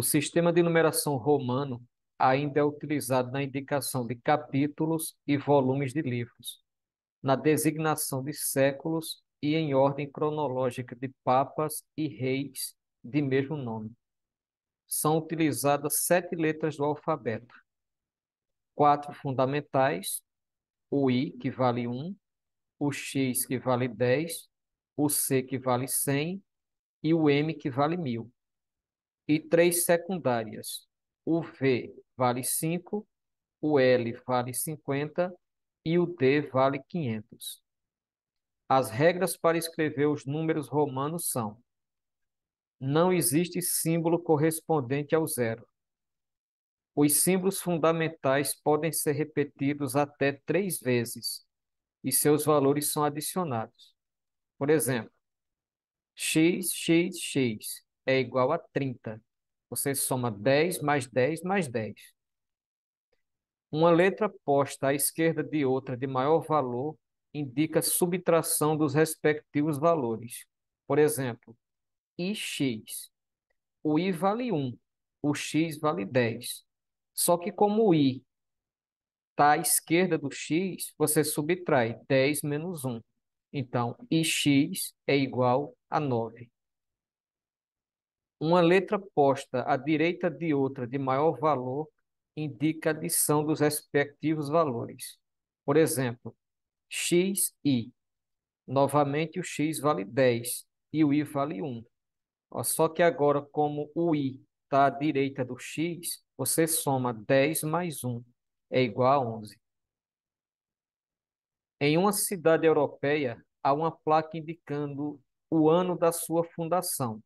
O sistema de numeração romano ainda é utilizado na indicação de capítulos e volumes de livros, na designação de séculos e em ordem cronológica de papas e reis de mesmo nome. São utilizadas sete letras do alfabeto: quatro fundamentais, o I, que vale 1, o X, que vale 10, o C, que vale 100 e o M, que vale 1000 e três secundárias. O V vale 5, o L vale 50 e o D vale 500. As regras para escrever os números romanos são: não existe símbolo correspondente ao zero. Os símbolos fundamentais podem ser repetidos até três vezes e seus valores são adicionados. Por exemplo, x, x, x é igual a 30. Você soma 10 mais 10 mais 10. Uma letra posta à esquerda de outra de maior valor indica subtração dos respectivos valores. Por exemplo, IX. O I vale 1, o X vale 10. Só que como o I está à esquerda do X, você subtrai 10 menos 1. Então, IX é igual a 9. Uma letra posta à direita de outra de maior valor indica a adição dos respectivos valores. Por exemplo, x i. Novamente, o x vale 10 e o i vale 1. Só que agora, como o i está à direita do x, você soma 10 mais 1, é igual a 11. Em uma cidade europeia, há uma placa indicando o ano da sua fundação.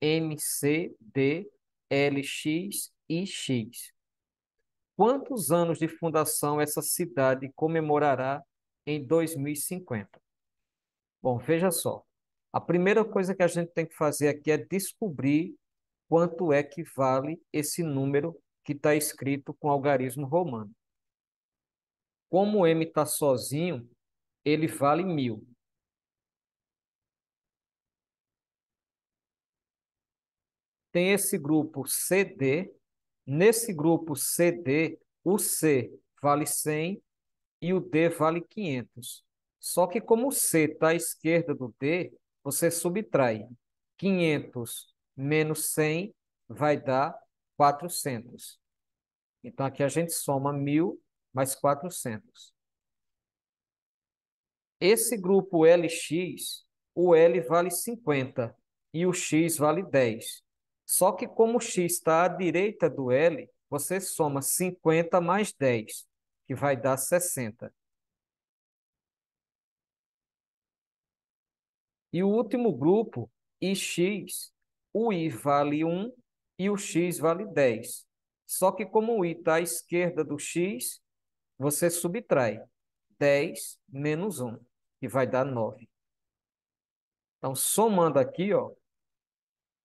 M, C, D, L, X e X. Quantos anos de fundação essa cidade comemorará em 2050? Bom, veja só. A primeira coisa que a gente tem que fazer aqui é descobrir quanto é que vale esse número que está escrito com algarismo romano. Como M está sozinho, ele vale mil. tem esse grupo CD. Nesse grupo CD, o C vale 100 e o D vale 500. Só que como o C está à esquerda do D, você subtrai 500 menos 100 vai dar 400. Então, aqui a gente soma 1.000 mais 400. Esse grupo LX, o L vale 50 e o X vale 10. Só que como x está à direita do L, você soma 50 mais 10, que vai dar 60. E o último grupo, IX, o I vale 1 e o X vale 10. Só que como o I está à esquerda do X, você subtrai 10 menos 1, que vai dar 9. Então, somando aqui, ó,